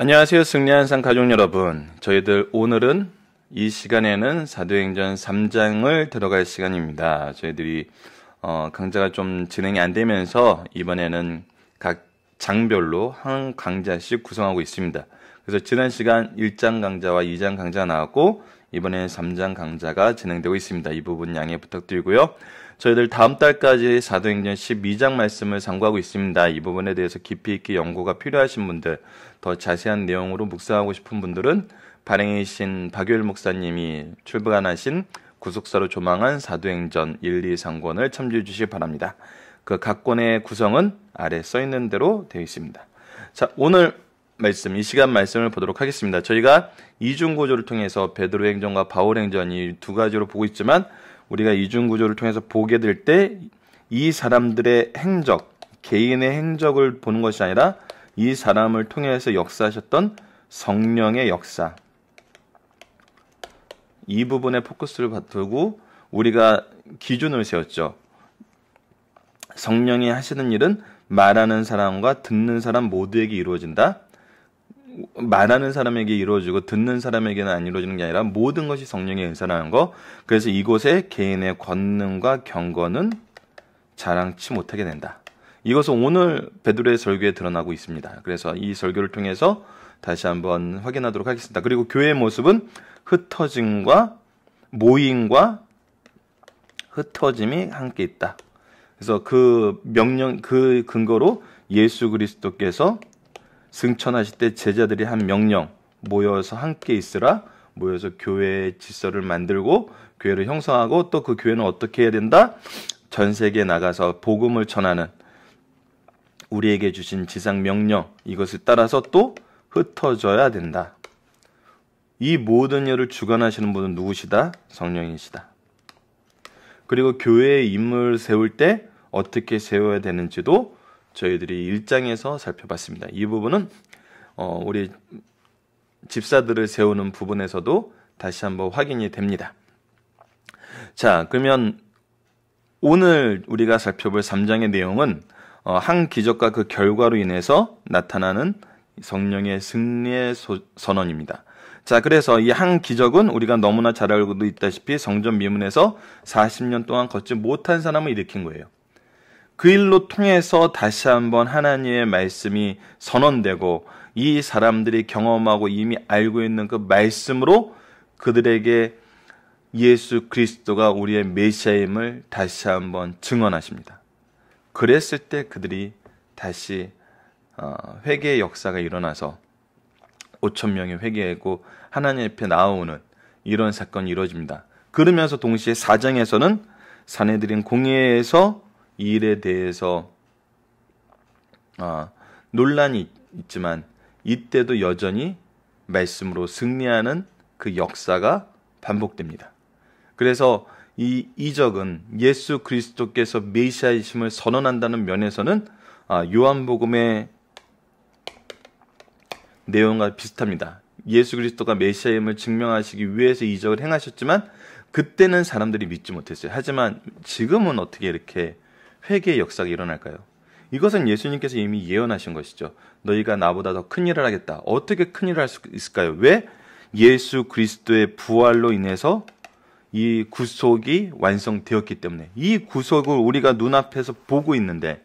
안녕하세요. 승리한 상 가족 여러분. 저희들 오늘은 이 시간에는 사도행전 3장을 들어갈 시간입니다. 저희들이 어, 강좌가 좀 진행이 안 되면서 이번에는 각 장별로 한 강좌씩 구성하고 있습니다. 그래서 지난 시간 1장 강좌와 2장 강좌 나왔고 이번에 3장 강좌가 진행되고 있습니다. 이 부분 양해 부탁드리고요. 저희들 다음 달까지 사도행전 12장 말씀을 상고하고 있습니다. 이 부분에 대해서 깊이 있게 연구가 필요하신 분들, 더 자세한 내용으로 묵상하고 싶은 분들은 발행이신 박효일 목사님이 출간하신 구속사로 조망한 사도행전 1, 2, 3권을 참조해 주시기 바랍니다. 그각 권의 구성은 아래 써 있는 대로 되어 있습니다. 자, 오늘 말씀, 이 시간 말씀을 보도록 하겠습니다. 저희가 이중구조를 통해서 베드로 행전과 바울 행전 이두 가지로 보고 있지만 우리가 이중 구조를 통해서 보게 될 때 이 사람들의 행적, 개인의 행적을 보는 것이 아니라 이 사람을 통해서 역사하셨던 성령의 역사. 이 부분에 포커스를 두고 우리가 기준을 세웠죠. 성령이 하시는 일은 말하는 사람과 듣는 사람 모두에게 이루어진다. 말하는 사람에게 이루어지고 듣는 사람에게는 안 이루어지는 게 아니라 모든 것이 성령의 은사라는 거. 그래서 이곳에 개인의 권능과 경건은 자랑치 못하게 된다. 이것은 오늘 베드로의 설교에 드러나고 있습니다. 그래서 이 설교를 통해서 다시 한번 확인하도록 하겠습니다. 그리고 교회의 모습은 흩어짐과 모임과 흩어짐이 함께 있다. 그래서 그 명령 그 근거로 예수 그리스도께서 승천하실 때 제자들이 한 명령 모여서 함께 있으라 모여서 교회의 질서를 만들고 교회를 형성하고 또 그 교회는 어떻게 해야 된다? 전 세계에 나가서 복음을 전하는 우리에게 주신 지상 명령 이것을 따라서 또 흩어져야 된다. 이 모든 일을 주관하시는 분은 누구시다? 성령이시다. 그리고 교회의 인물 세울 때 어떻게 세워야 되는지도 저희들이 일장에서 살펴봤습니다. 이 부분은 어, 우리 집사들을 세우는 부분에서도 다시 한번 확인이 됩니다. 자, 그러면 오늘 우리가 살펴볼 3장의 내용은 어, 한 기적과 그 결과로 인해서 나타나는 성령의 승리의 소, 선언입니다. 자, 그래서 이 한 기적은 우리가 너무나 잘 알고도 있다시피 성전 미문에서 40년 동안 걷지 못한 사람을 일으킨 거예요. 그 일로 통해서 다시 한번 하나님의 말씀이 선언되고 이 사람들이 경험하고 이미 알고 있는 그 말씀으로 그들에게 예수 그리스도가 우리의 메시아임을 다시 한번 증언하십니다. 그랬을 때 그들이 다시 어, 회개의 역사가 일어나서 5천 명이 회개하고 하나님 앞에 나오는 이런 사건이 이루어집니다. 그러면서 동시에 사장에서는 사내들인 공예에서 이 일에 대해서 아, 논란이 있지만 이때도 여전히 말씀으로 승리하는 그 역사가 반복됩니다. 그래서 이 이적은 예수 그리스도께서 메시아이심을 선언한다는 면에서는 아, 요한복음의 내용과 비슷합니다. 예수 그리스도가 메시아임을 증명하시기 위해서 이적을 행하셨지만 그때는 사람들이 믿지 못했어요. 하지만 지금은 어떻게 이렇게 회개의 역사가 일어날까요? 이것은 예수님께서 이미 예언하신 것이죠. 너희가 나보다 더 큰 일을 하겠다. 어떻게 큰 일을 할 수 있을까요? 왜? 예수 그리스도의 부활로 인해서 이 구속이 완성되었기 때문에 이 구속을 우리가 눈앞에서 보고 있는데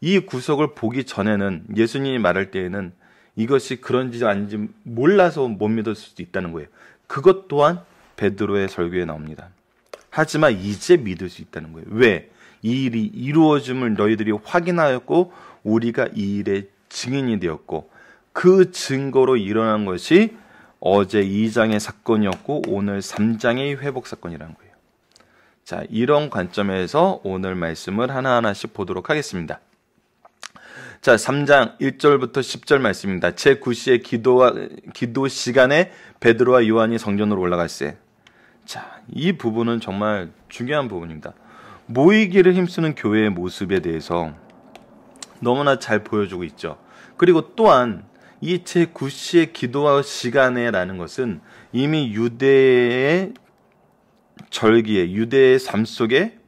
이 구속을 보기 전에는 예수님이 말할 때에는 이것이 그런지 아닌지 몰라서 못 믿을 수도 있다는 거예요. 그것 또한 베드로의 설교에 나옵니다. 하지만 이제 믿을 수 있다는 거예요. 왜? 이 일이 이루어짐을 너희들이 확인하였고 우리가 이 일의 증인이 되었고 그 증거로 일어난 것이 어제 2장의 사건이었고 오늘 3장의 회복 사건이라는 거예요. 자, 이런 관점에서 오늘 말씀을 하나하나씩 보도록 하겠습니다. 자, 3장 1절부터 10절 말씀입니다. 제9시의 기도와, 기도 시간에 베드로와 요한이 성전으로 올라갈세. 자, 이 부분은 정말 중요한 부분입니다. 모이기를 힘쓰는 교회의 모습에 대해서 너무나 잘 보여주고 있죠. 그리고 또한 이 제 9시의 기도와 시간에라는 것은 이미 유대의 절기에 유대의 삶 속에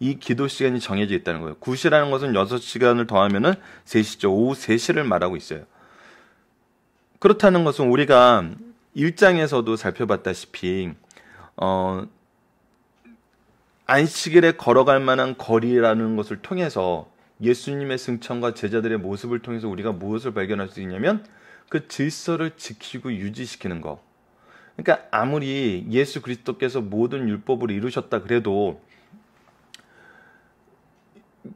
이 기도 시간이 정해져 있다는 거예요. 9시라는 것은 6시간을 더하면은 3시죠. 오후 3시를 말하고 있어요. 그렇다는 것은 우리가 일장에서도 살펴봤다시피 어 안식일에 걸어갈 만한 거리라는 것을 통해서 예수님의 승천과 제자들의 모습을 통해서 우리가 무엇을 발견할 수 있냐면 그 질서를 지키고 유지시키는 것. 그러니까 아무리 예수 그리스도께서 모든 율법을 이루셨다 그래도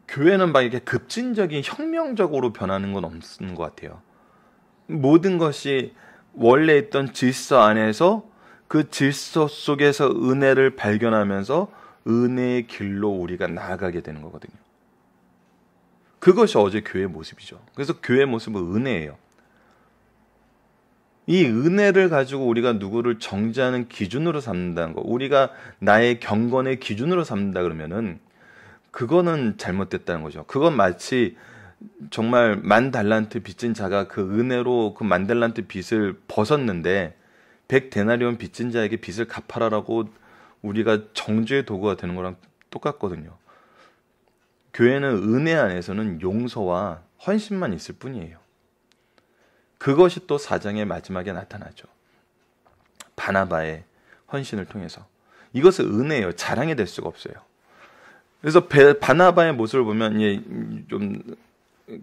교회는 막 이렇게 급진적인 혁명적으로 변하는 건 없는 것 같아요. 모든 것이 원래 있던 질서 안에서 그 질서 속에서 은혜를 발견하면서 은혜의 길로 우리가 나아가게 되는 거거든요. 그것이 어제 교회의 모습이죠. 그래서 교회의 모습은 은혜예요. 이 은혜를 가지고 우리가 누구를 정지하는 기준으로 삼는다는 거, 우리가 나의 경건의 기준으로 삼는다 그러면은 그거는 잘못됐다는 거죠. 그건 마치 정말 만 달란트 빚진 자가 그 은혜로 그만 달란트 빚을 벗었는데 백 데나리온 빚진 자에게 빚을 갚아라라고 우리가 정죄의 도구가 되는 거랑 똑같거든요. 교회는 은혜 안에서는 용서와 헌신만 있을 뿐이에요. 그것이 또 사장의 마지막에 나타나죠. 바나바의 헌신을 통해서. 이것은 은혜예요. 자랑이 될 수가 없어요. 그래서 배, 바나바의 모습을 보면 예, 좀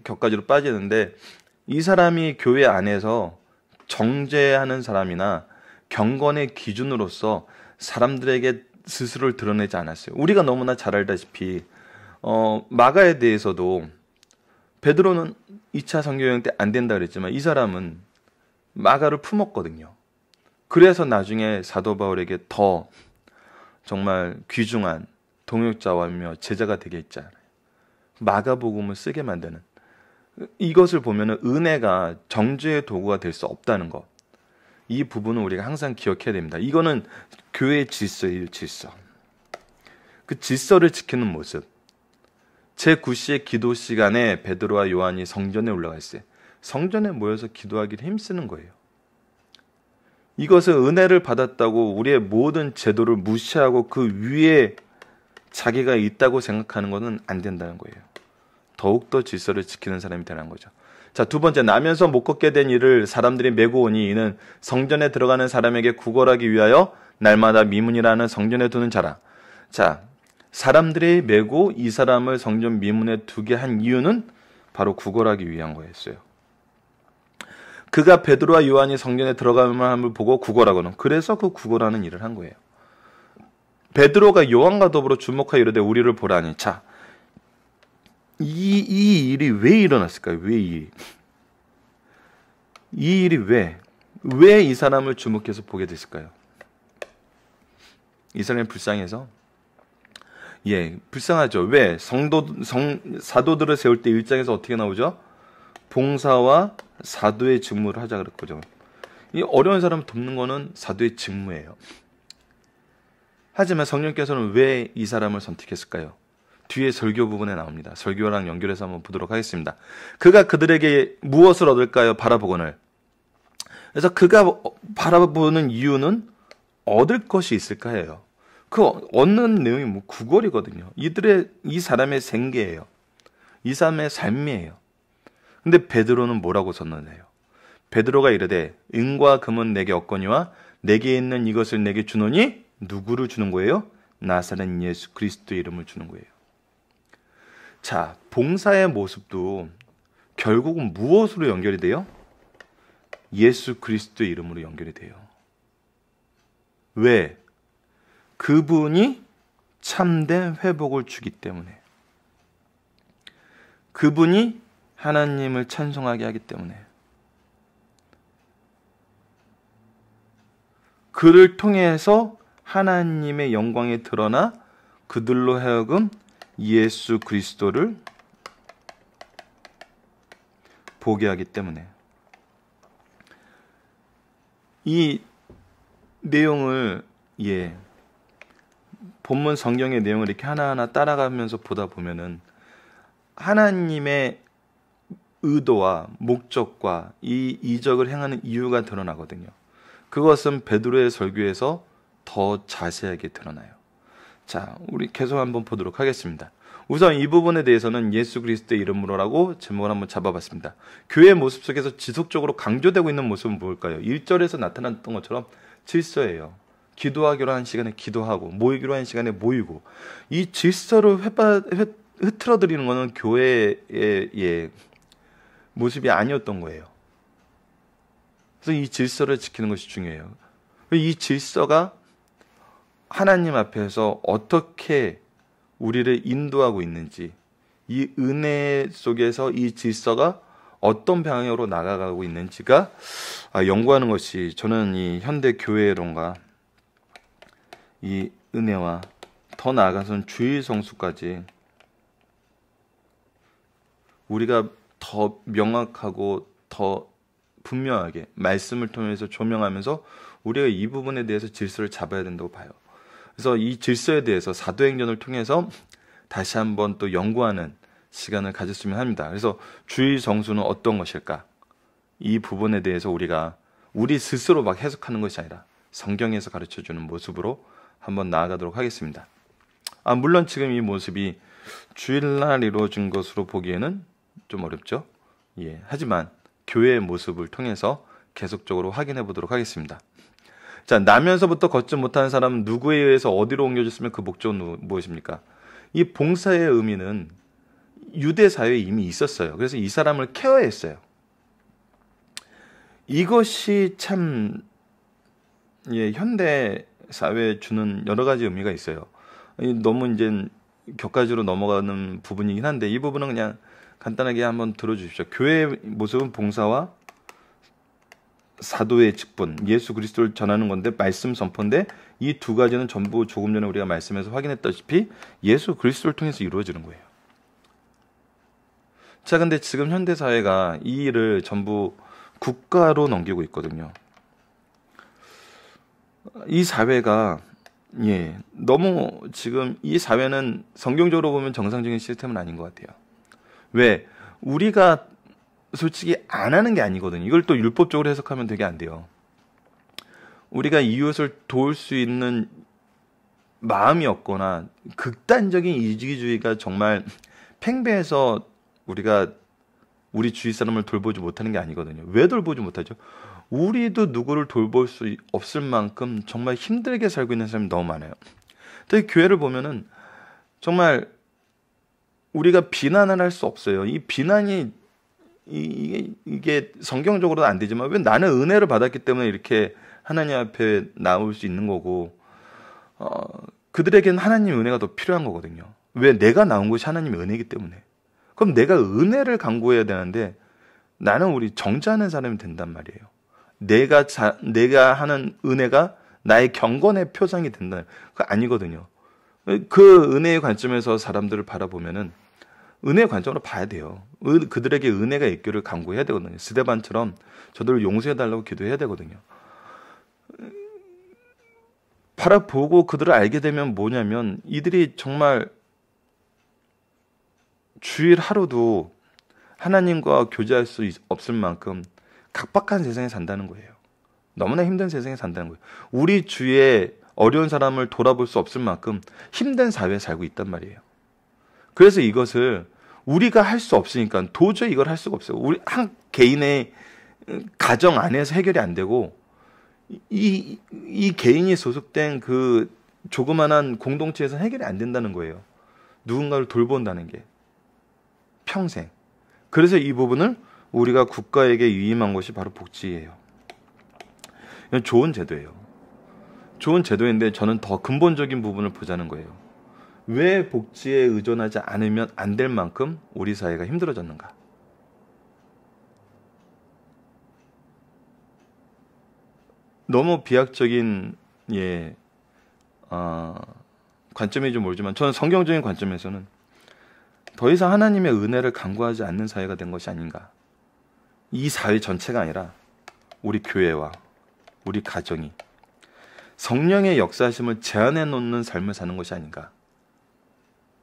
격가지로 빠지는데 이 사람이 교회 안에서 정죄하는 사람이나 경건의 기준으로서 사람들에게 스스로를 드러내지 않았어요. 우리가 너무나 잘 알다시피 어, 마가에 대해서도 베드로는 2차 선교여행 때안 된다 그랬지만 이 사람은 마가를 품었거든요. 그래서 나중에 사도 바울에게 더 정말 귀중한 동역자와며 제자가 되게 했잖아요. 마가복음을 쓰게 만드는 이것을 보면 은혜가 정죄의 도구가 될 수 없다는 것. 이 부분은 우리가 항상 기억해야 됩니다. 이거는 교회의 질서예요, 질서. 그 질서를 지키는 모습. 제 9시의 기도 시간에 베드로와 요한이 성전에 올라가 있어요. 성전에 모여서 기도하기를 힘쓰는 거예요. 이것은 은혜를 받았다고 우리의 모든 제도를 무시하고 그 위에 자기가 있다고 생각하는 것은 안 된다는 거예요. 더욱더 질서를 지키는 사람이 되는 거죠. 자, 두 번째 나면서 못 걷게 된 일을 사람들이 메고 오니 이는 성전에 들어가는 사람에게 구걸하기 위하여 날마다 미문이라는 성전에 두는 자라. 자, 사람들이 메고 이 사람을 성전 미문에 두게 한 이유는 바로 구걸하기 위한 거였어요. 그가 베드로와 요한이 성전에 들어가면 함을 보고 구걸하고는 그래서 그 구걸하는 일을 한 거예요. 베드로가 요한과 더불어 주목하여 이르되 우리를 보라니 자 이, 이 일이 왜 일어났을까요? 왜 이? 이 일이 왜? 왜 이 사람을 주목해서 보게 됐을까요? 이 사람이 불쌍해서? 예, 불쌍하죠. 왜? 성도, 성, 사도들을 세울 때 일장에서 어떻게 나오죠? 봉사와 사도의 직무를 하자 그랬거죠. 이 어려운 사람 을 돕는 거는 사도의 직무예요. 하지만 성령께서는 왜 이 사람을 선택했을까요? 뒤에 설교 부분에 나옵니다. 설교랑 연결해서 한번 보도록 하겠습니다. 그가 그들에게 무엇을 얻을까요? 바라보거늘. 그래서 그가 바라보는 이유는 얻을 것이 있을까 해요. 그 얻는 내용이 뭐 구걸이거든요. 이들의 이 사람의 생계예요. 이 사람의 삶이에요. 근데 베드로는 뭐라고 썼느냐요? 베드로가 이르되 은과 금은 내게 얻거니와 내게 있는 이것을 내게 주노니 누구를 주는 거예요? 나사렛 예수 그리스도 이름을 주는 거예요. 자, 봉사의 모습도 결국은 무엇으로 연결이 돼요? 예수 그리스도의 이름으로 연결이 돼요. 왜? 그분이 참된 회복을 주기 때문에. 그분이 하나님을 찬송하게 하기 때문에. 그를 통해서 하나님의 영광이 드러나 그들로 하여금 예수 그리스도를 보게 하기 때문에 이 내용을 예 본문 성경의 내용을 이렇게 하나하나 따라가면서 보다 보면은 하나님의 의도와 목적과 이 이적을 행하는 이유가 드러나거든요. 그것은 베드로의 설교에서 더 자세하게 드러나요. 자, 우리 계속 한번 보도록 하겠습니다. 우선 이 부분에 대해서는 예수 그리스도의 이름으로라고 제목을 한번 잡아봤습니다. 교회의 모습 속에서 지속적으로 강조되고 있는 모습은 뭘까요? 1절에서 나타났던 것처럼 질서예요. 기도하기로 한 시간에 기도하고 모이기로 한 시간에 모이고 이 질서를 휘빠, 흐트러드리는 것은 교회의 예, 모습이 아니었던 거예요. 그래서 이 질서를 지키는 것이 중요해요. 이 질서가 하나님 앞에서 어떻게 우리를 인도하고 있는지 이 은혜 속에서 이 질서가 어떤 방향으로 나아가고 있는지가 아, 연구하는 것이 저는 이 현대 교회론과 이 은혜와 더 나아가서는 주일 성수까지 우리가 더 명확하고 더 분명하게 말씀을 통해서 조명하면서 우리가 이 부분에 대해서 질서를 잡아야 된다고 봐요. 그래서 이 질서에 대해서 사도행전을 통해서 다시 한번 또 연구하는 시간을 가졌으면 합니다. 그래서 주의 정수는 어떤 것일까? 이 부분에 대해서 우리가 우리 스스로 막 해석하는 것이 아니라 성경에서 가르쳐 주는 모습으로 한번 나아가도록 하겠습니다. 아, 물론 지금 이 모습이 주일날 이루어진 것으로 보기에는 좀 어렵죠? 예. 하지만 교회의 모습을 통해서 계속적으로 확인해 보도록 하겠습니다. 자, 나면서부터 걷지 못하는 사람은 누구에 의해서 어디로 옮겨졌으면 그 목적은 무엇입니까? 이 봉사의 의미는 유대 사회에 이미 있었어요. 그래서 이 사람을 케어했어요. 이것이 참 예, 현대 사회에 주는 여러 가지 의미가 있어요. 너무 이제 격가지로 넘어가는 부분이긴 한데 이 부분은 그냥 간단하게 한번 들어주십시오. 교회의 모습은 봉사와 사도의 직분, 예수 그리스도를 전하는 건데 말씀 선포인데 이 두 가지는 전부 조금 전에 우리가 말씀에서 확인했다시피 예수 그리스도를 통해서 이루어지는 거예요. 자, 근데 지금 현대 사회가 이 일을 전부 국가로 넘기고 있거든요. 이 사회가 예, 너무 지금 이 사회는 성경적으로 보면 정상적인 시스템은 아닌 것 같아요. 왜? 우리가 솔직히 안 하는 게 아니거든요. 이걸 또 율법적으로 해석하면 되게 안 돼요. 우리가 이웃을 도울 수 있는 마음이 없거나 극단적인 이기주의가 정말 팽배해서 우리가 우리 주위 사람을 돌보지 못하는 게 아니거든요. 왜 돌보지 못하죠? 우리도 누구를 돌볼 수 없을 만큼 정말 힘들게 살고 있는 사람이 너무 많아요. 특히 교회를 보면은 정말 우리가 비난을 할 수 없어요. 이 비난이 이게, 이게 성경적으로는 안 되지만 왜 나는 은혜를 받았기 때문에 이렇게 하나님 앞에 나올 수 있는 거고 어, 그들에겐 하나님 은혜가 더 필요한 거거든요. 왜 내가 나온 것이 하나님의 은혜이기 때문에. 그럼 내가 은혜를 강구해야 되는데 나는 우리 정지하는 사람이 된단 말이에요. 내가 자, 내가 하는 은혜가 나의 경건의 표상이 된다. 그 아니거든요. 그 은혜의 관점에서 사람들을 바라보면은 은혜 관점으로 봐야 돼요. 은, 그들에게 은혜가 있기를 강구해야 되거든요. 스데반처럼 저들을 용서해달라고 기도해야 되거든요. 바라보고 그들을 알게 되면 뭐냐면 이들이 정말 주일 하루도 하나님과 교제할 수 없을 만큼 각박한 세상에 산다는 거예요. 너무나 힘든 세상에 산다는 거예요. 우리 주위에 어려운 사람을 돌아볼 수 없을 만큼 힘든 사회에 살고 있단 말이에요. 그래서 이것을 우리가 할 수 없으니까 도저히 이걸 할 수가 없어요. 우리 한 개인의 가정 안에서 해결이 안 되고 이, 이 개인이 소속된 그 조그만한 공동체에서 해결이 안 된다는 거예요. 누군가를 돌본다는 게 평생. 그래서 이 부분을 우리가 국가에게 유임한 것이 바로 복지예요. 좋은 제도예요. 좋은 제도인데 저는 더 근본적인 부분을 보자는 거예요. 왜 복지에 의존하지 않으면 안 될 만큼 우리 사회가 힘들어졌는가? 너무 비약적인 예 어, 관점이 좀 멀지만 저는 성경적인 관점에서는 더 이상 하나님의 은혜를 간구하지 않는 사회가 된 것이 아닌가. 이 사회 전체가 아니라 우리 교회와 우리 가정이 성령의 역사심을 제한해 놓는 삶을 사는 것이 아닌가.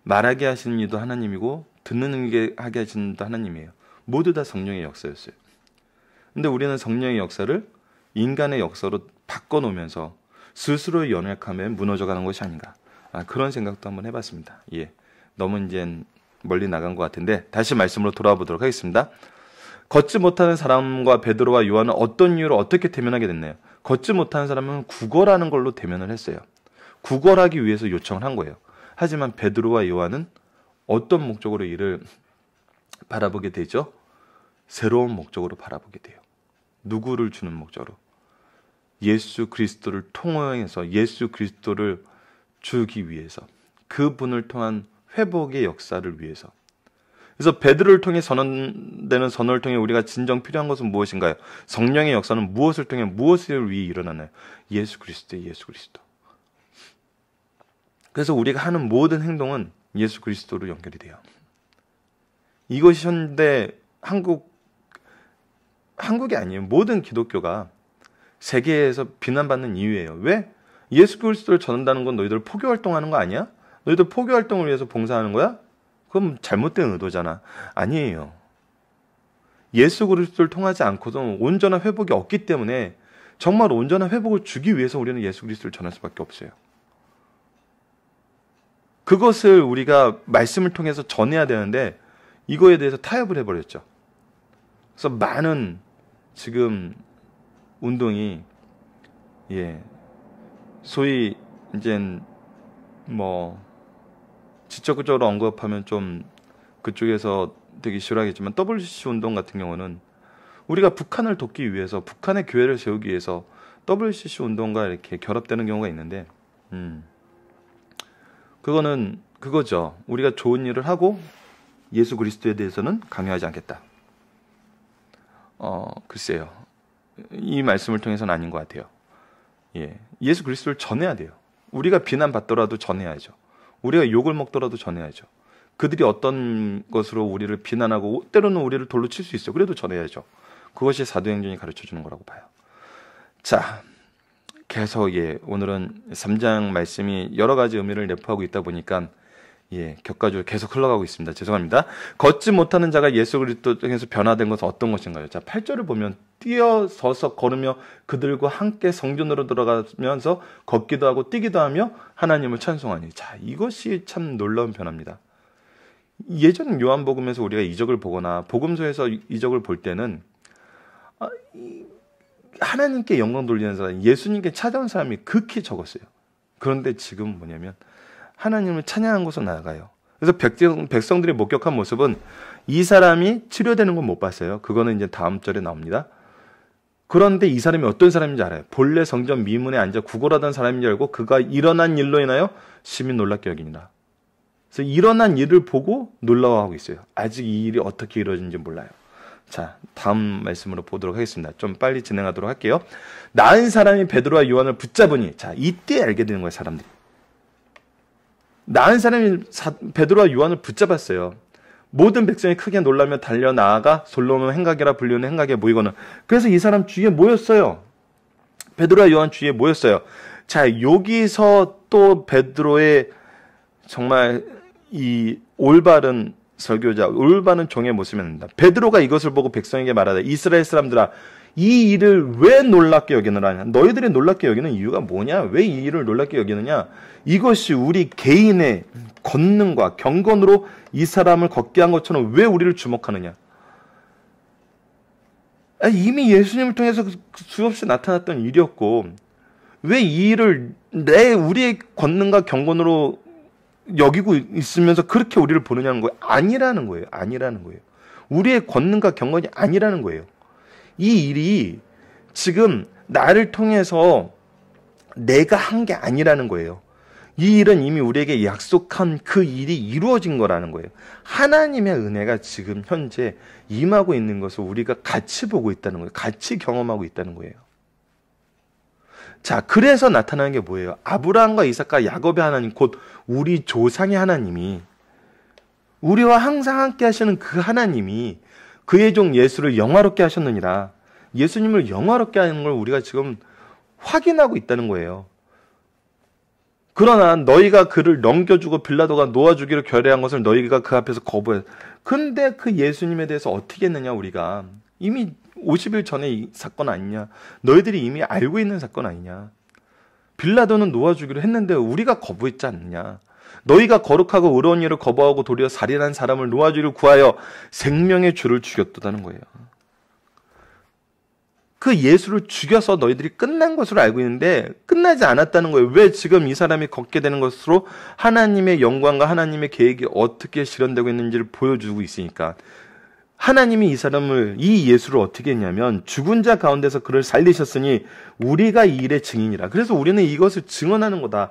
말하게 하시는 이도 하나님이고 듣는 게 하게 하시는 이도 하나님이에요. 모두 다 성령의 역사였어요. 근데 우리는 성령의 역사를 인간의 역사로 바꿔 놓으면서 스스로 연약함에 무너져 가는 것이 아닌가. 아, 그런 생각도 한번 해 봤습니다. 예. 너무 이제 멀리 나간 것 같은데 다시 말씀으로 돌아와 보도록 하겠습니다. 걷지 못하는 사람과 베드로와 요한은 어떤 이유로 어떻게 대면하게 됐나요? 걷지 못하는 사람은 구걸하는 걸로 대면을 했어요. 구걸하기 위해서 요청을 한 거예요. 하지만 베드로와 요한은 어떤 목적으로 이를 바라보게 되죠? 새로운 목적으로 바라보게 돼요. 누구를 주는 목적으로? 예수 그리스도를 통해서 예수 그리스도를 주기 위해서 그분을 통한 회복의 역사를 위해서 그래서 베드로를 통해 선언되는 선언을 통해 우리가 진정 필요한 것은 무엇인가요? 성령의 역사는 무엇을 통해 무엇을 위해 일어나나요? 예수 그리스도의 예수 그리스도. 그래서 우리가 하는 모든 행동은 예수 그리스도로 연결이 돼요. 이것이 현대 한국 한국이 아니에요. 모든 기독교가 세계에서 비난받는 이유예요. 왜? 예수 그리스도를 전한다는 건 너희들 포교 활동하는 거 아니야? 너희들 포교 활동을 위해서 봉사하는 거야? 그럼 잘못된 의도잖아. 아니에요. 예수 그리스도를 통하지 않고도 온전한 회복이 없기 때문에 정말 온전한 회복을 주기 위해서 우리는 예수 그리스도를 전할 수밖에 없어요. 그것을 우리가 말씀을 통해서 전해야 되는데 이거에 대해서 타협을 해버렸죠. 그래서 많은 지금 운동이 예 소위 이제 뭐 지적으로 적 언급하면 좀 그쪽에서 되게 싫어하겠지만 WCC 운동 같은 경우는 우리가 북한을 돕기 위해서 북한의 교회를 세우기 위해서 WCC 운동과 이렇게 결합되는 경우가 있는데 음. 그거는 그거죠. 우리가 좋은 일을 하고 예수 그리스도에 대해서는 강요하지 않겠다. 어, 글쎄요. 이 말씀을 통해서는 아닌 것 같아요. 예. 예수 그리스도를 전해야 돼요. 우리가 비난받더라도 전해야죠. 우리가 욕을 먹더라도 전해야죠. 그들이 어떤 것으로 우리를 비난하고 때로는 우리를 돌로 칠 수 있어요. 그래도 전해야죠. 그것이 사도행전이 가르쳐 주는 거라고 봐요. 자, 계속 예 오늘은 3장 말씀이 여러 가지 의미를 내포하고 있다 보니까 예, 격가주 계속 흘러가고 있습니다. 죄송합니다. 걷지 못하는 자가 예수 그리스도 통해서 변화된 것은 어떤 것인가요? 자, 8절을 보면 뛰어서서 걸으며 그들과 함께 성전으로 들어가면서 걷기도 하고 뛰기도 하며 하나님을 찬송하니. 자, 이것이 참 놀라운 변화입니다. 예전 요한복음에서 우리가 이적을 보거나 복음서에서 이적을 볼 때는 아, 이, 하나님께 영광 돌리는 사람, 예수님께 찾아온 사람이 극히 적었어요. 그런데 지금 뭐냐면 하나님을 찬양한 곳으로 나아가요. 그래서 백성, 들이 목격한 모습은 이 사람이 치료되는 건 못 봤어요. 그거는 이제 다음 절에 나옵니다. 그런데 이 사람이 어떤 사람인지 알아요. 본래 성전 미문에 앉아 구걸하던 사람인 줄 알고 그가 일어난 일로 인하여 시민 놀랍게 여기니다 그래서 일어난 일을 보고 놀라워하고 있어요. 아직 이 일이 어떻게 이루어진지 몰라요. 자, 다음 말씀으로 보도록 하겠습니다. 좀 빨리 진행하도록 할게요. 나은 사람이 베드로와 요한을 붙잡으니 자, 이때 알게 되는 거예요, 사람들이. 나은 사람이 사, 베드로와 요한을 붙잡았어요. 모든 백성이 크게 놀라며 달려 나아가 솔로몬 행각이라 불리는 행각에 모이거나 그래서 이 사람 주위에 모였어요. 베드로와 요한 주위에 모였어요. 자, 여기서 또 베드로의 정말 이 올바른 설교자 올바른 종의 모습입니다. 베드로가 이것을 보고 백성에게 말하되 이스라엘 사람들아 이 일을 왜 놀랍게 여기느냐? 너희들이 놀랍게 여기는 이유가 뭐냐? 왜 이 일을 놀랍게 여기느냐? 이것이 우리 개인의 권능과 경건으로 이 사람을 걷게 한 것처럼 왜 우리를 주목하느냐? 아, 이미 예수님을 통해서 그, 그 수없이 나타났던 일이었고 왜 이 일을 내 우리의 권능과 경건으로 여기고 있으면서 그렇게 우리를 보느냐는 거예요. 아니라는 거예요. 아니라는 거예요. 우리의 권능과 경건이 아니라는 거예요. 이 일이 지금 나를 통해서 내가 한 게 아니라는 거예요. 이 일은 이미 우리에게 약속한 그 일이 이루어진 거라는 거예요. 하나님의 은혜가 지금 현재 임하고 있는 것을 우리가 같이 보고 있다는 거예요. 같이 경험하고 있다는 거예요. 자, 그래서 나타나는 게 뭐예요? 아브라함과 이삭과 야곱의 하나님, 곧 우리 조상의 하나님이 우리와 항상 함께 하시는 그 하나님이 그의 종 예수를 영화롭게 하셨느니라. 예수님을 영화롭게 하는 걸 우리가 지금 확인하고 있다는 거예요. 그러나 너희가 그를 넘겨주고 빌라도가 놓아주기로 결의한 것을 너희가 그 앞에서 거부해. 근데 그 예수님에 대해서 어떻게 했느냐 우리가 이미 50일 전에 이 사건 아니냐? 너희들이 이미 알고 있는 사건 아니냐? 빌라도는 놓아주기로 했는데 우리가 거부했지 않느냐? 너희가 거룩하고 의로운 일을 거부하고 도리어 살인한 사람을 놓아주기를 구하여 생명의 주를 죽였다는 거예요. 그 예수를 죽여서 너희들이 끝난 것으로 알고 있는데 끝나지 않았다는 거예요. 왜 지금 이 사람이 걷게 되는 것으로 하나님의 영광과 하나님의 계획이 어떻게 실현되고 있는지를 보여주고 있으니까 하나님이 이 사람을 이 예수를 어떻게 했냐면 죽은 자 가운데서 그를 살리셨으니 우리가 이 일의 증인이라. 그래서 우리는 이것을 증언하는 거다.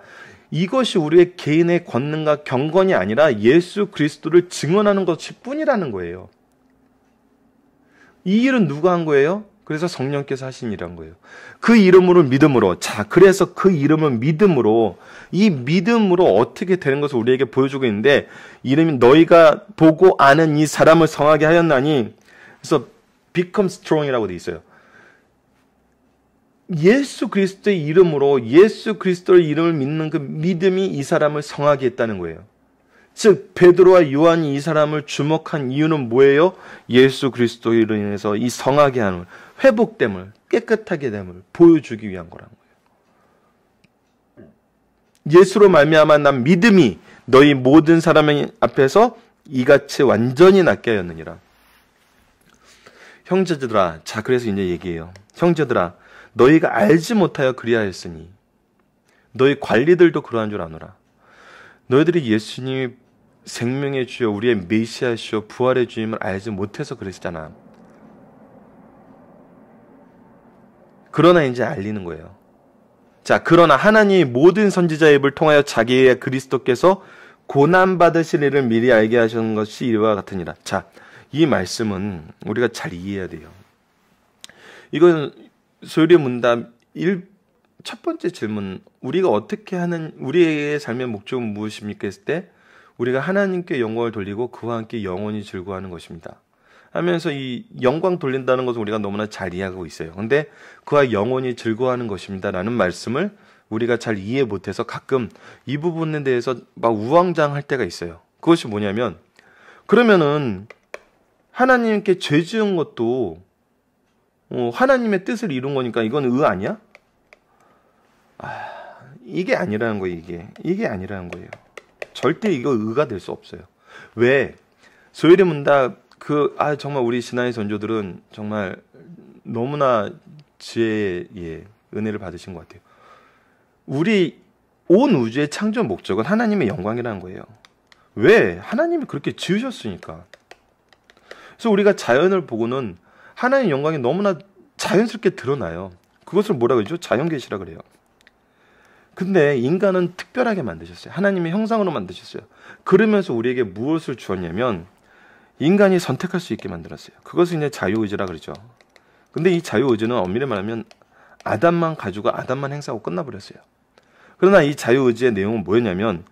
이것이 우리의 개인의 권능과 경건이 아니라 예수 그리스도를 증언하는 것뿐이라는 일 거예요. 이 일은 누가 한 거예요? 그래서 성령께서 하신 일한 거예요. 그 이름으로 믿음으로 자 그래서 그 이름을 믿음으로 이 믿음으로 어떻게 되는 것을 우리에게 보여주고 있는데 이름이 너희가 보고 아는 이 사람을 성하게 하였나니 그래서 become strong이라고 돼 있어요. 예수 그리스도의 이름으로 예수 그리스도의 이름을 믿는 그 믿음이 이 사람을 성하게 했다는 거예요. 즉 베드로와 요한이 이 사람을 주목한 이유는 뭐예요? 예수 그리스도로 인해서 이 성하게 하는 회복됨을 깨끗하게 됨을 보여주기 위한 거란 거예요. 예수로 말미암아 난 믿음이 너희 모든 사람 앞에서 이같이 완전히 낫게 하였느니라. 형제들아, 자 그래서 이제 얘기해요. 형제들아, 너희가 알지 못하여 그리하였으니 너희 관리들도 그러한 줄 아노라. 너희들이 예수님이 생명의 주여 우리의 메시아시여 부활의 주임을 알지 못해서 그랬잖아. 그러나 이제 알리는 거예요. 자, 그러나 하나님이 모든 선지자의 입을 통하여 자기의 그리스도께서 고난받으실 일을 미리 알게 하시는 것이 이와 같으니라. 자, 이 말씀은 우리가 잘 이해해야 돼요. 이건 소율의 문답 1, 첫 번째 질문, 우리가 어떻게 하는, 우리의 삶의 목적은 무엇입니까? 했을 때, 우리가 하나님께 영광을 돌리고 그와 함께 영원히 즐거워하는 것입니다. 하면서 이 영광 돌린다는 것을 우리가 너무나 잘 이해하고 있어요. 근데 그와 영원히 즐거워하는 것입니다라는 말씀을 우리가 잘 이해 못해서 가끔 이 부분에 대해서 막 우왕좌왕할 때가 있어요. 그것이 뭐냐면 그러면은 하나님께 죄 지은 것도 어, 하나님의 뜻을 이룬 거니까 이건 의 아니야? 아, 이게 아니라는 거예요. 이게 이게 아니라는 거예요. 절대 이거 의가 될 수 없어요. 왜? 소율의 문답 그, 아, 정말 우리 신앙의 선조들은 정말 너무나 지혜의 은혜를 받으신 것 같아요. 우리 온 우주의 창조 목적은 하나님의 영광이라는 거예요. 왜? 하나님이 그렇게 지으셨으니까. 그래서 우리가 자연을 보고는 하나님의 영광이 너무나 자연스럽게 드러나요. 그것을 뭐라 그러죠? 자연계시라 그래요. 근데 인간은 특별하게 만드셨어요. 하나님의 형상으로 만드셨어요. 그러면서 우리에게 무엇을 주었냐면 인간이 선택할 수 있게 만들었어요. 그것을 이제 자유의지라 그러죠. 근데 이 자유의지는 엄밀히 말하면 아담만 가지고 아담만 행사하고 끝나버렸어요. 그러나 이 자유의지의 내용은 뭐였냐면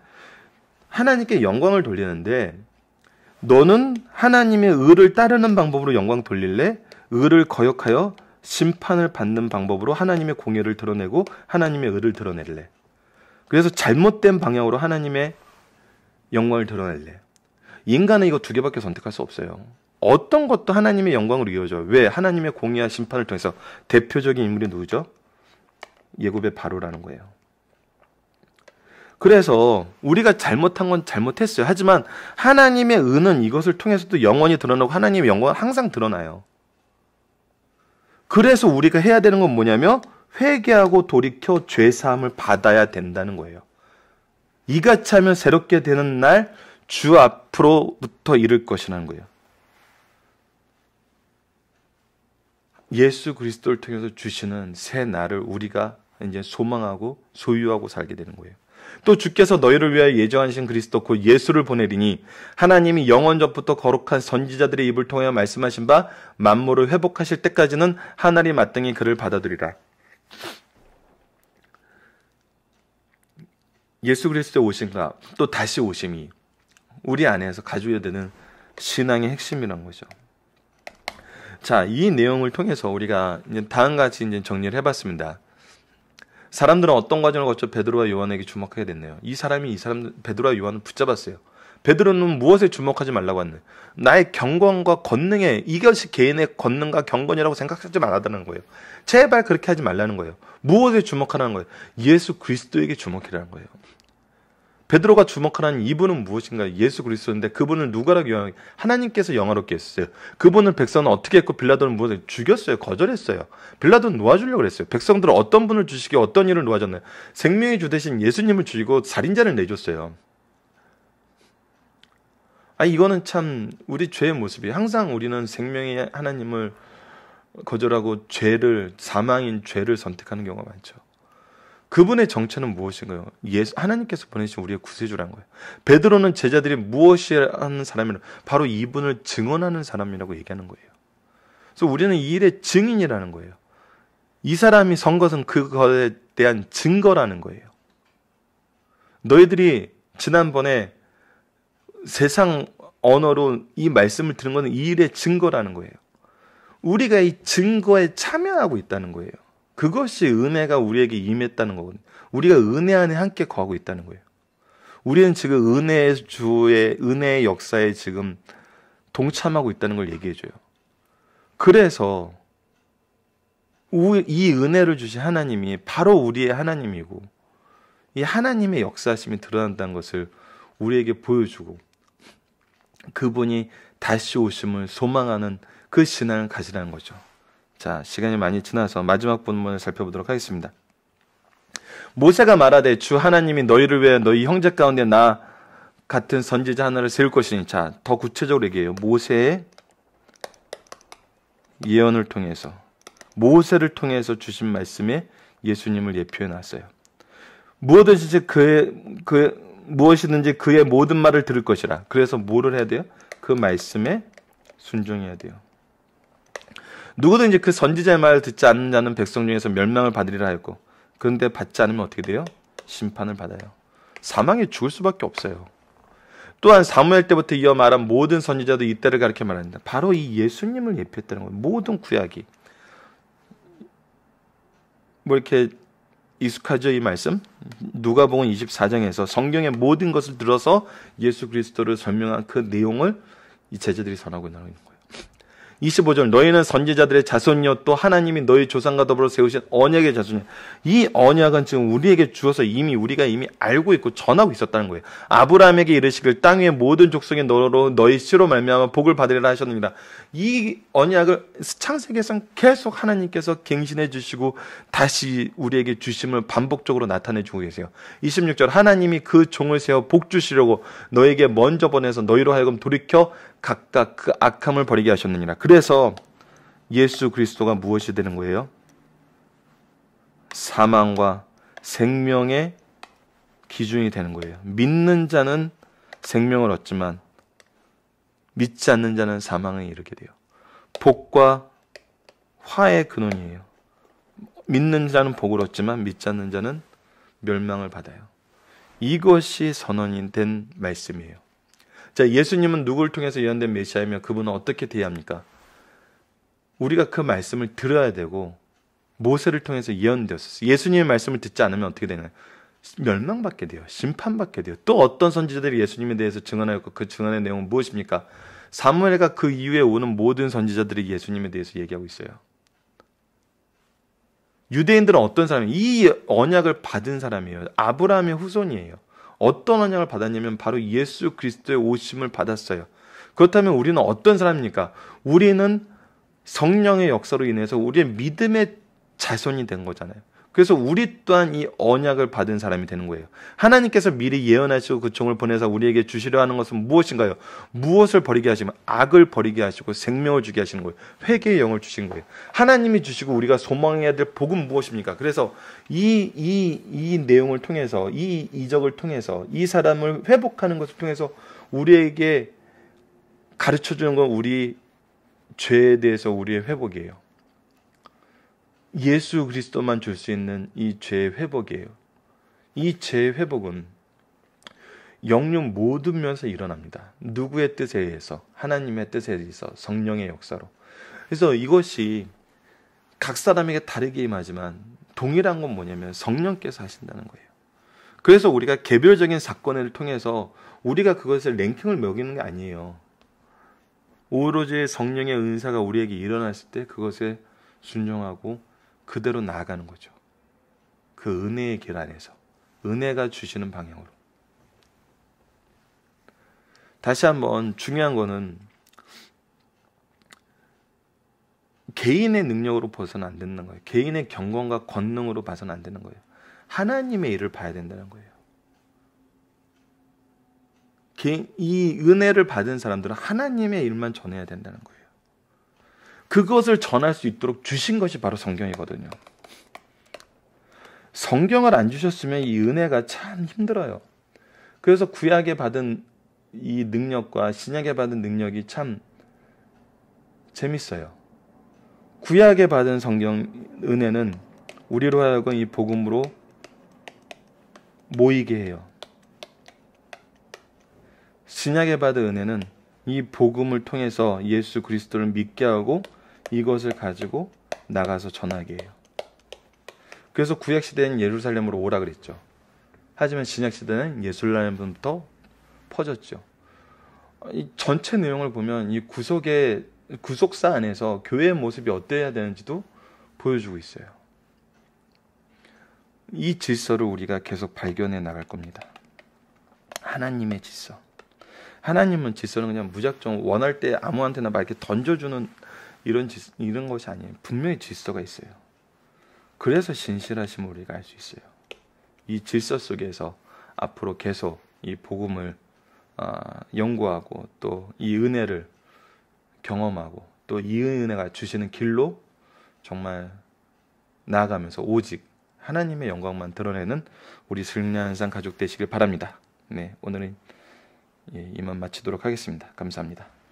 하나님께 영광을 돌리는데 너는 하나님의 의를 따르는 방법으로 영광 돌릴래? 의를 거역하여 심판을 받는 방법으로 하나님의 공예를 드러내고 하나님의 의를 드러낼래? 그래서 잘못된 방향으로 하나님의 영광을 드러낼래? 인간은 이거 두 개밖에 선택할 수 없어요. 어떤 것도 하나님의 영광으로 이어져요. 왜? 하나님의 공의와 심판을 통해서 대표적인 인물이 누구죠? 예굽의 바로라는 거예요. 그래서 우리가 잘못한 건 잘못했어요. 하지만 하나님의 은은 이것을 통해서도 영원히 드러나고 하나님의 영광은 항상 드러나요. 그래서 우리가 해야 되는 건 뭐냐면 회개하고 돌이켜 죄 사함을 받아야 된다는 거예요. 이같이 하면 새롭게 되는 날주 앞으로부터 이를 것이라는 거예요. 예수 그리스도를 통해서 주시는 새 날을 우리가 이제 소망하고 소유하고 살게 되는 거예요. 또 주께서 너희를 위하여 예정하신 그리스도 곧 예수를 보내리니 하나님이 영원 전부터 거룩한 선지자들의 입을 통하여 말씀하신 바 만물을 회복하실 때까지는 하늘이 마땅히 그를 받아들이라. 예수 그리스도의 오심과 또 다시 오심이 우리 안에서 가져야 되는 신앙의 핵심이란 거죠. 자, 이 내용을 통해서 우리가 다음과 같이 이제 정리를 해봤습니다. 사람들은 어떤 과정을 거쳐 베드로와 요한에게 주목하게 됐네요. 이 사람이 이 사람 베드로와 요한을 붙잡았어요. 베드로는 무엇에 주목하지 말라고 하는 나의 경건과 권능에 이것이 개인의 권능과 경건이라고 생각하지 말라는 거예요. 제발 그렇게 하지 말라는 거예요. 무엇에 주목하라는 거예요? 예수 그리스도에게 주목하라는 거예요. 베드로가 주목하는 이분은 무엇인가? 예수 그리스도인데 그분을 누가라고 요 하나님께서 영화롭게 했어요. 그분을 백성은 어떻게 했고 빌라도는 무엇을 죽였어요. 거절했어요. 빌라도는 놓아주려고 그랬어요. 백성들은 어떤 분을 주시기 어떤 일을 놓아줬나요? 생명의 주 대신 예수님을 주시고 살인자를 내줬어요. 아 이거는 참 우리 죄의 모습이 항상 우리는 생명의 하나님을 거절하고 죄를 사망인 죄를 선택하는 경우가 많죠. 그분의 정체는 무엇인가요? 예수 하나님께서 보내신 우리의 구세주란 거예요. 베드로는 제자들이 무엇이 하는 사람이라 바로 이분을 증언하는 사람이라고 얘기하는 거예요. 그래서 우리는 이 일의 증인이라는 거예요. 이 사람이 선 것은 그거에 대한 증거라는 거예요. 너희들이 지난번에 세상 언어로 이 말씀을 들은 것은 이 일의 증거라는 거예요. 우리가 이 증거에 참여하고 있다는 거예요. 그것이 은혜가 우리에게 임했다는 거거든요. 우리가 은혜 안에 함께 거하고 있다는 거예요. 우리는 지금 은혜의 주의 은혜의 역사에 지금 동참하고 있다는 걸 얘기해 줘요. 그래서 이 은혜를 주신 하나님이 바로 우리의 하나님이고 이 하나님의 역사심이 드러난다는 것을 우리에게 보여주고 그분이 다시 오심을 소망하는 그 신앙을 가지라는 거죠. 자, 시간이 많이 지나서 마지막 본문을 살펴보도록 하겠습니다. 모세가 말하되 주 하나님이 너희를 위해 너희 형제 가운데 나 같은 선지자 하나를 세울 것이니 자, 더 구체적으로 얘기해요. 모세의 예언을 통해서 모세를 통해서 주신 말씀에 예수님을 예표해 놨어요. 무엇이든지 그의 그 무엇이든지 그의 모든 말을 들을 것이라. 그래서 뭐를 해야 돼요? 그 말씀에 순종해야 돼요. 누구도 이그 선지자의 말을 듣지 않는 자는 백성 중에서 멸망을 받으리라 하였고 그런데 받지 않으면 어떻게 돼요? 심판을 받아요. 사망에 죽을 수밖에 없어요. 또한 사무엘 때부터 이어 말한 모든 선지자도 이때를 가르켜 말합니다 바로 이 예수님을 예표했다는 거예요. 모든 구약이 뭐 이렇게 익숙하죠 이 말씀? 누가복음 24장에서 성경의 모든 것을 들어서 예수 그리스도를 설명한 그 내용을 이 제자들이 전하고 있는 거예요. 25절 너희는 선지자들의 자손이요 또 하나님이 너희 조상과 더불어 세우신 언약의 자손이요 이 언약은 지금 우리에게 주어서 이미 우리가 이미 알고 있고 전하고 있었다는 거예요 아브라함에게 이르시길 땅 위의 모든 족속이 너로 너희 씨로 말미암아 복을 받으리라 하셨느니라 이 언약을 창세기에서 계속 하나님께서 갱신해 주시고 다시 우리에게 주심을 반복적으로 나타내 주고 계세요 26절 하나님이 그 종을 세워 복 주시려고 너에게 먼저 보내서 너희로 하여금 돌이켜 각각 그 악함을 버리게 하셨느니라. 그래서 예수 그리스도가 무엇이 되는 거예요? 사망과 생명의 기준이 되는 거예요. 믿는 자는 생명을 얻지만 믿지 않는 자는 사망에 이르게 돼요. 복과 화의 근원이에요. 믿는 자는 복을 얻지만 믿지 않는 자는 멸망을 받아요. 이것이 선언이 된 말씀이에요. 자, 예수님은 누구를 통해서 예언된 메시아이며 그분은 어떻게 대야 합니까? 우리가 그 말씀을 들어야 되고 모세를 통해서 예언되었어요. 예수님의 말씀을 듣지 않으면 어떻게 되나요? 멸망받게 돼요. 심판받게 돼요. 또 어떤 선지자들이 예수님에 대해서 증언하였고 그 증언의 내용은 무엇입니까? 사무엘과 그 이후에 오는 모든 선지자들이 예수님에 대해서 얘기하고 있어요. 유대인들은 어떤 사람이에요? 이 언약을 받은 사람이에요. 아브라함의 후손이에요. 어떤 언약을 받았냐면 바로 예수 그리스도의 오심을 받았어요. 그렇다면 우리는 어떤 사람입니까? 우리는 성령의 역사로 인해서 우리의 믿음의 자손이 된 거잖아요. 그래서 우리 또한 이 언약을 받은 사람이 되는 거예요. 하나님께서 미리 예언하시고 그총을 보내서 우리에게 주시려 하는 것은 무엇인가요? 무엇을 버리게 하시면 악을 버리게 하시고 생명을 주게 하시는 거예요. 회개의 영을 주신 거예요. 하나님이 주시고 우리가 소망해야 될 복은 무엇입니까? 그래서 이 이 이 내용을 통해서 이 이적을 통해서 이 사람을 회복하는 것을 통해서 우리에게 가르쳐 주는 건 우리 죄에 대해서 우리의 회복이에요. 예수 그리스도만 줄 수 있는 이 죄의 회복이에요. 이 죄의 회복은 영육 모든 면에서 일어납니다. 누구의 뜻에 의해서, 하나님의 뜻에 의해서, 성령의 역사로. 그래서 이것이 각 사람에게 다르게 임하지만 동일한 건 뭐냐면 성령께서 하신다는 거예요. 그래서 우리가 개별적인 사건을 통해서 우리가 그것을 랭킹을 먹이는게 아니에요. 오로지 성령의 은사가 우리에게 일어났을 때 그것에 순종하고 그대로 나아가는 거죠. 그 은혜의 길 안에서 은혜가 주시는 방향으로. 다시 한번 중요한 거는 개인의 능력으로 봐서는 안 되는 거예요. 개인의 경건과 권능으로 봐서는 안 되는 거예요. 하나님의 일을 봐야 된다는 거예요. 이 은혜를 받은 사람들은 하나님의 일만 전해야 된다는 거예요. 그것을 전할 수 있도록 주신 것이 바로 성경이거든요. 성경을 안 주셨으면 이 은혜가 참 힘들어요. 그래서 구약에 받은 이 능력과 신약에 받은 능력이 참 재밌어요. 구약에 받은 성경 은혜는 우리로 하여금 이 복음으로 모이게 해요. 신약에 받은 은혜는 이 복음을 통해서 예수 그리스도를 믿게 하고 이것을 가지고 나가서 전하게 해요. 그래서 구약 시대는 예루살렘으로 오라 그랬죠. 하지만 신약 시대는 예술라렘부터 퍼졌죠. 이 전체 내용을 보면 이 구속의 구속사 안에서 교회의 모습이 어때야 되는지도 보여주고 있어요. 이 질서를 우리가 계속 발견해 나갈 겁니다. 하나님의 질서. 하나님은 질서는 그냥 무작정 원할 때 아무한테나 막 이렇게 던져주는 이런 지, 이런 것이 아니에요. 분명히 질서가 있어요. 그래서 진실하심을 우리가 알 수 있어요. 이 질서 속에서 앞으로 계속 이 복음을 어, 연구하고 또 이 은혜를 경험하고 또 이 은혜가 주시는 길로 정말 나아가면서 오직 하나님의 영광만 드러내는 우리 승리한상 가족 되시길 바랍니다. 네, 오늘은 예, 이만 마치도록 하겠습니다. 감사합니다.